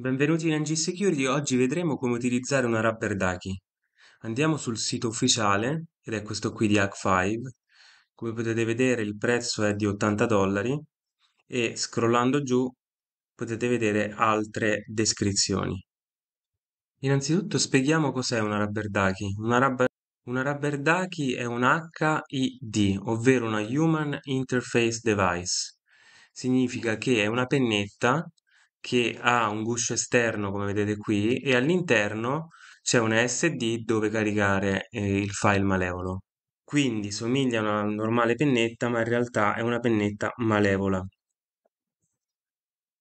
Benvenuti in NG Security, oggi vedremo come utilizzare una rubber ducky. Andiamo sul sito ufficiale, ed è questo qui di Hack5. Come potete vedere il prezzo è di 80 dollari e scrollando giù potete vedere altre descrizioni. Innanzitutto spieghiamo cos'è una rubber ducky. Una rubber, una rubber ducky è un HID, ovvero una Human Interface Device. Significa che è una pennetta che ha un guscio esterno, come vedete qui, e all'interno c'è una SD dove caricare eh, il file malevolo. Quindi somiglia a una normale pennetta, ma in realtà è una pennetta malevola.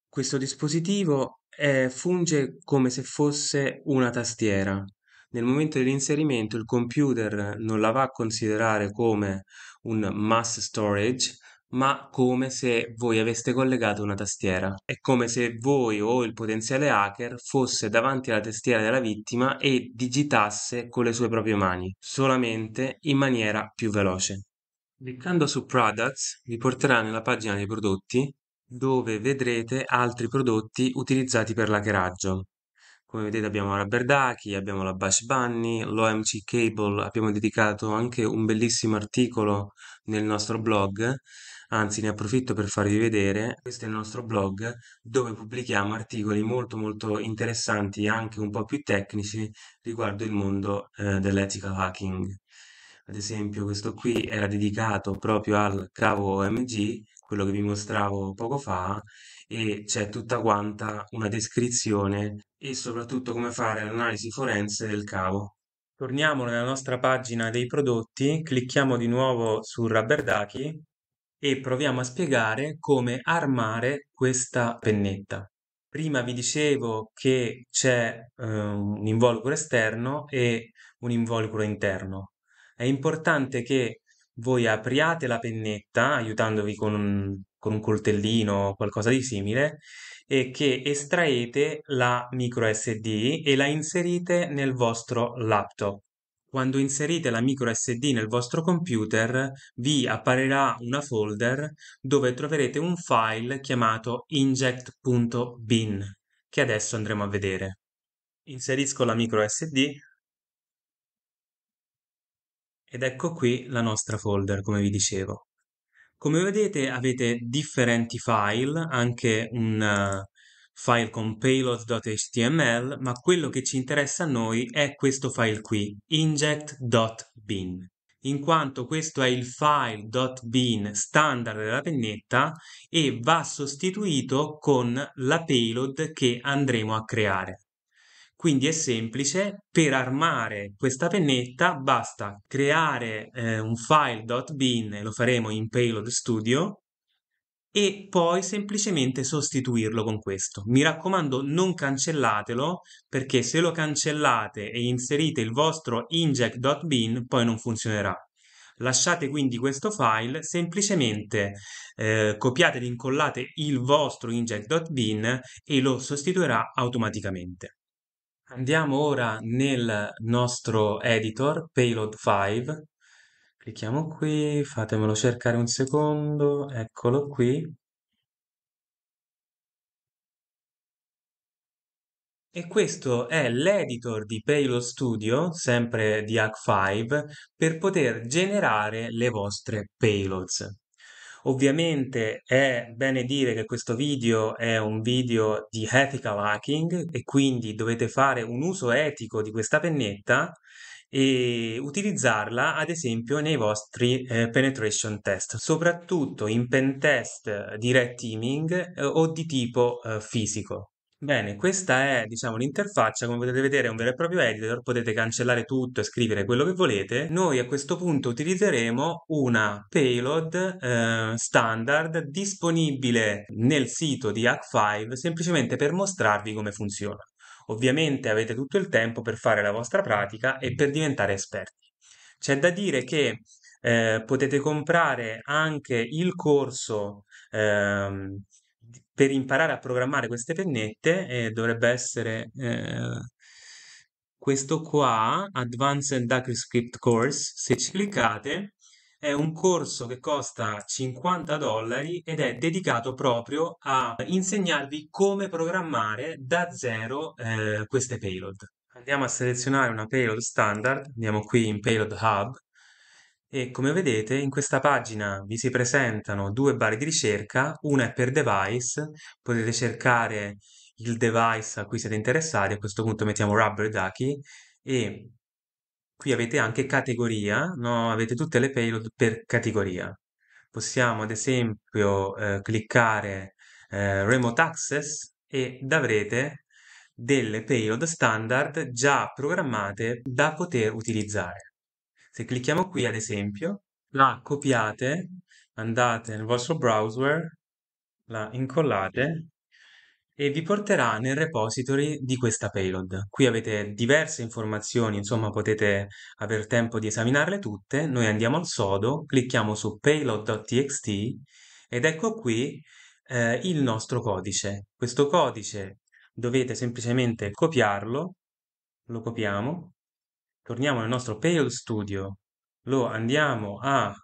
Questo dispositivo è, eh, funge come se fosse una tastiera. Nel momento dell'inserimento il computer non la va a considerare come un mass storage, ma come se voi aveste collegato una tastiera. È come se voi o il potenziale hacker fosse davanti alla tastiera della vittima e digitasse con le sue proprie mani, solamente in maniera più veloce. Cliccando su Products vi porterà nella pagina dei prodotti dove vedrete altri prodotti utilizzati per l'hackeraggio. Come vedete abbiamo la Berdaki, abbiamo la Bash Bunny, l'OMC Cable, abbiamo dedicato anche un bellissimo articolo nel nostro blog anzi ne approfitto per farvi vedere, questo è il nostro blog dove pubblichiamo articoli molto molto interessanti e anche un po' più tecnici riguardo il mondo eh, dell'ethical hacking. Ad esempio questo qui era dedicato proprio al cavo OMG, quello che vi mostravo poco fa, e c'è tutta quanta una descrizione e soprattutto come fare l'analisi forense del cavo. Torniamo nella nostra pagina dei prodotti, clicchiamo di nuovo su Rubber Ducky e proviamo a spiegare come armare questa pennetta. Prima vi dicevo che c'è eh, un involucro esterno e un involucro interno. È importante che voi apriate la pennetta aiutandovi con un, con un coltellino o qualcosa di simile e che estraete la micro SD e la inserite nel vostro laptop. Quando inserite la micro SD nel vostro computer, vi apparirà una folder dove troverete un file chiamato inject.bin, che adesso andremo a vedere. Inserisco la micro SD ed ecco qui la nostra folder, come vi dicevo. Come vedete avete differenti file, anche un file con payload.html, ma quello che ci interessa a noi è questo file qui, inject.bin. In quanto questo è il file.bin standard della pennetta e va sostituito con la payload che andremo a creare. Quindi è semplice, per armare questa pennetta basta creare eh, un file.bin, lo faremo in Payload Studio, e poi semplicemente sostituirlo con questo. Mi raccomando, non cancellatelo perché se lo cancellate e inserite il vostro inject.bin poi non funzionerà. Lasciate quindi questo file, semplicemente eh, copiate ed incollate il vostro inject.bin e lo sostituirà automaticamente. Andiamo ora nel nostro editor payload 5 Clicchiamo qui, fatemelo cercare un secondo, eccolo qui. E questo è l'editor di Payload Studio, sempre di Hack5, per poter generare le vostre payloads. Ovviamente è bene dire che questo video è un video di ethical hacking e quindi dovete fare un uso etico di questa pennetta e utilizzarla ad esempio nei vostri eh, penetration test, soprattutto in pen test di red teaming eh, o di tipo eh, fisico. Bene, questa è diciamo, l'interfaccia, come potete vedere è un vero e proprio editor, potete cancellare tutto e scrivere quello che volete. Noi a questo punto utilizzeremo una payload eh, standard disponibile nel sito di Hack5 semplicemente per mostrarvi come funziona. Ovviamente avete tutto il tempo per fare la vostra pratica e per diventare esperti. C'è da dire che eh, potete comprare anche il corso ehm, per imparare a programmare queste pennette eh, dovrebbe essere eh, questo qua, Advanced AcroScript Course, se ci cliccate è un corso che costa 50 dollari ed è dedicato proprio a insegnarvi come programmare da zero eh, queste payload. Andiamo a selezionare una payload standard, andiamo qui in Payload Hub e come vedete in questa pagina vi si presentano due barre di ricerca, una è per device, potete cercare il device a cui siete interessati, a questo punto mettiamo Rubber Ducky e Qui avete anche categoria, no? Avete tutte le payload per categoria. Possiamo ad esempio eh, cliccare eh, Remote Access ed avrete delle payload standard già programmate da poter utilizzare. Se clicchiamo qui ad esempio, la copiate, andate nel vostro browser, la incollate e vi porterà nel repository di questa payload. Qui avete diverse informazioni, insomma potete aver tempo di esaminarle tutte. Noi andiamo al sodo, clicchiamo su payload.txt ed ecco qui eh, il nostro codice. Questo codice dovete semplicemente copiarlo, lo copiamo, torniamo nel nostro payload studio, lo andiamo a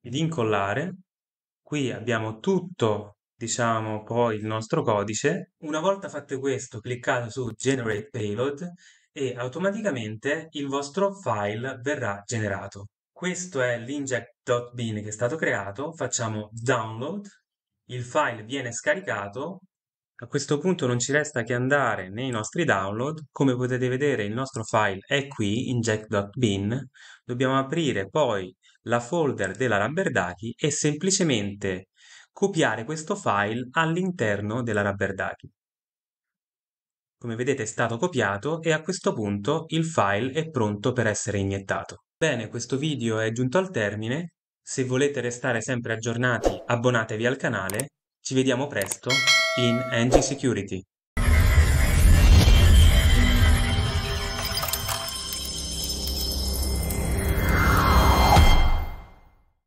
ed incollare. Qui abbiamo tutto diciamo, poi il nostro codice. Una volta fatto questo, cliccate su Generate Payload e automaticamente il vostro file verrà generato. Questo è l'inject.bin che è stato creato, facciamo download, il file viene scaricato a questo punto non ci resta che andare nei nostri download, come potete vedere il nostro file è qui, inject.bin, dobbiamo aprire poi la folder della Lamberdaki e semplicemente copiare questo file all'interno della rubber ducky. Come vedete è stato copiato e a questo punto il file è pronto per essere iniettato. Bene, questo video è giunto al termine. Se volete restare sempre aggiornati, abbonatevi al canale. Ci vediamo presto in NG Security.